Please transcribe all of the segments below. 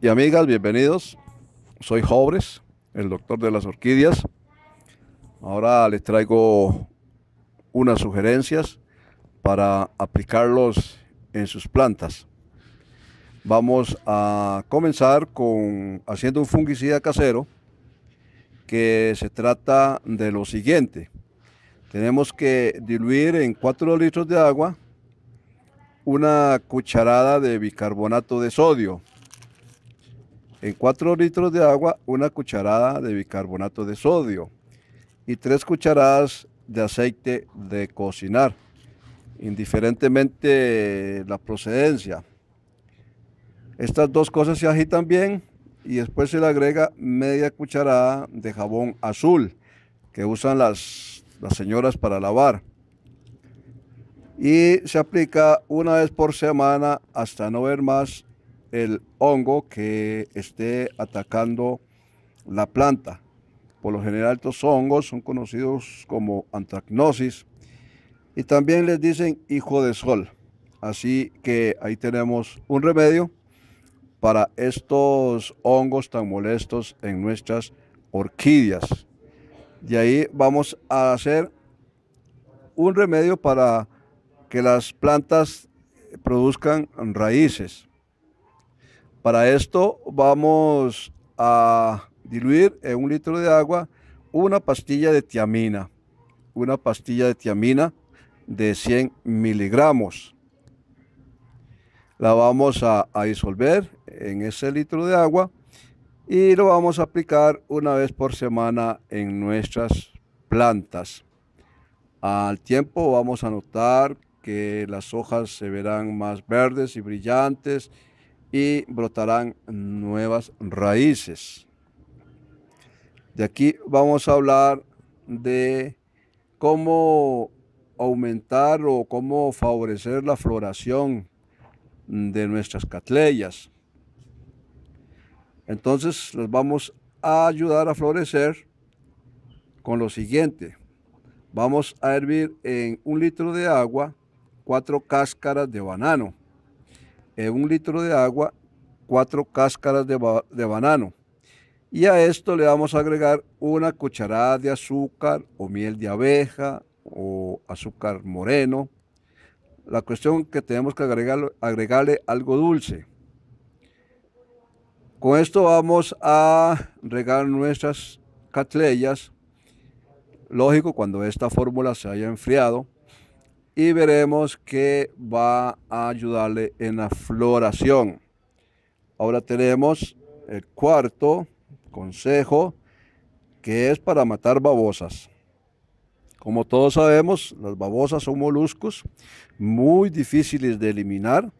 y amigas, bienvenidos. Soy Jobres, el doctor de las orquídeas. Ahora les traigo unas sugerencias para aplicarlos en sus plantas. Vamos a comenzar con haciendo un fungicida casero que se trata de lo siguiente. Tenemos que diluir en 4 litros de agua una cucharada de bicarbonato de sodio en 4 litros de agua una cucharada de bicarbonato de sodio y 3 cucharadas de aceite de cocinar, indiferentemente la procedencia. Estas dos cosas se agitan bien y después se le agrega media cucharada de jabón azul que usan las, las señoras para lavar. Y se aplica una vez por semana hasta no ver más el hongo que esté atacando la planta. Por lo general estos hongos son conocidos como antracnosis y también les dicen hijo de sol. Así que ahí tenemos un remedio para estos hongos tan molestos en nuestras orquídeas. Y ahí vamos a hacer un remedio para que las plantas produzcan raíces. Para esto vamos a diluir en un litro de agua una pastilla de tiamina, una pastilla de tiamina de 100 miligramos. La vamos a, disolver en ese litro de agua y lo vamos a aplicar una vez por semana en nuestras plantas. Al tiempo vamos a notar que las hojas se verán más verdes y brillantes y brotarán nuevas raíces. De aquí vamos a hablar de cómo aumentar o cómo favorecer la floración de nuestras catleyas. Entonces los vamos a ayudar a florecer con lo siguiente. Vamos a hervir en un litro de agua cuatro cáscaras de banano en eh, un litro de agua cuatro cáscaras de, banano. Y a esto le vamos a agregar una cucharada de azúcar o miel de abeja o azúcar moreno. La cuestión que tenemos que agregarle algo dulce. Con esto vamos a regar nuestras catleyas. Lógico, cuando esta fórmula se haya enfriado, y veremos que va a ayudarle en la floración. Ahora tenemos el cuarto consejo que es para matar babosas. Como todos sabemos, las babosas son moluscos muy difíciles de eliminar,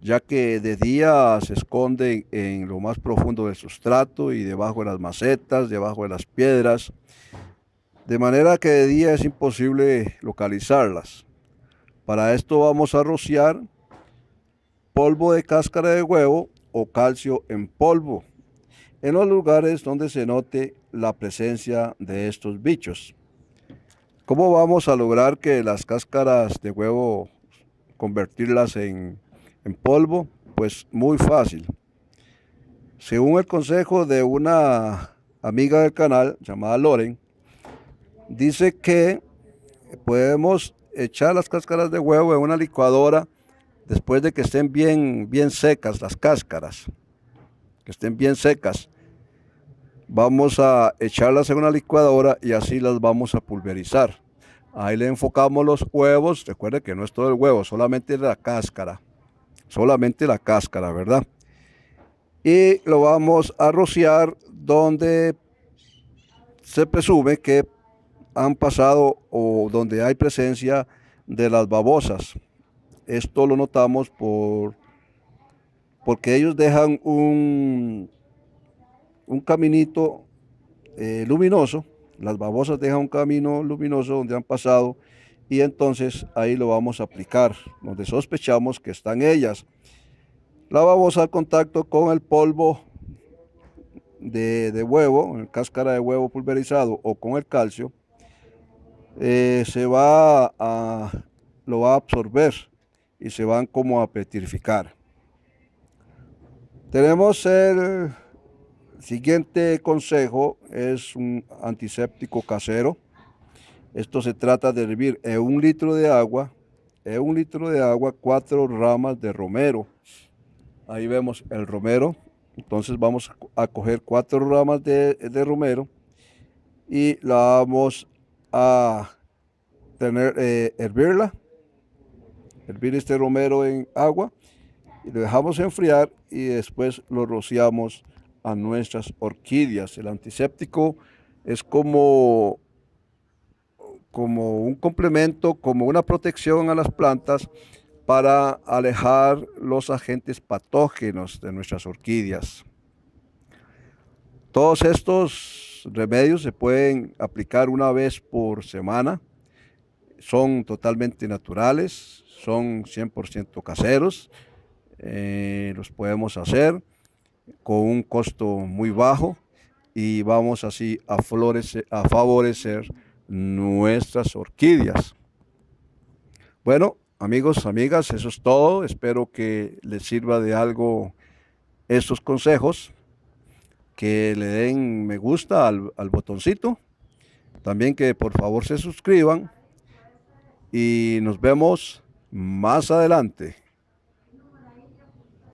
ya que de día se esconden en lo más profundo del sustrato y debajo de las macetas, debajo de las piedras, de manera que de día es imposible localizarlas. Para esto vamos a rociar polvo de cáscara de huevo o calcio en polvo en los lugares donde se note la presencia de estos bichos. ¿Cómo vamos a lograr que las cáscaras de huevo convertirlas en, polvo? Pues muy fácil. Según el consejo de una amiga del canal llamada Loren, dice que podemos echar las cáscaras de huevo en una licuadora después de que estén bien, bien secas las cáscaras, que estén bien secas. Vamos a echarlas en una licuadora y así las vamos a pulverizar. Ahí le enfocamos los huevos. Recuerde que no es todo el huevo, solamente la cáscara. Solamente la cáscara, ¿verdad? Y lo vamos a rociar donde se presume que han pasado o donde hay presencia de las babosas. Esto lo notamos por, porque ellos dejan un, un caminito eh, luminoso, las babosas dejan un camino luminoso donde han pasado y entonces ahí lo vamos a aplicar, donde sospechamos que están ellas. La babosa al contacto con el polvo de, de huevo, en cáscara de huevo pulverizado o con el calcio, eh, se va a, lo va a absorber y se van como a petrificar. Tenemos el siguiente consejo, es un antiséptico casero. Esto se trata de hervir en un litro de agua, en un litro de agua, cuatro ramas de romero. Ahí vemos el romero. Entonces vamos a coger cuatro ramas de, de romero y la vamos a tener, eh, hervirla, hervir este romero en agua y lo dejamos enfriar y después lo rociamos a nuestras orquídeas. El antiséptico es como, como un complemento, como una protección a las plantas para alejar los agentes patógenos de nuestras orquídeas. Todos estos remedios se pueden aplicar una vez por semana, son totalmente naturales, son 100% caseros, eh, los podemos hacer con un costo muy bajo y vamos así a, florecer, a favorecer nuestras orquídeas. Bueno, amigos, amigas, eso es todo. Espero que les sirva de algo estos consejos que le den me gusta al, al botoncito. También que por favor se suscriban y nos vemos más adelante.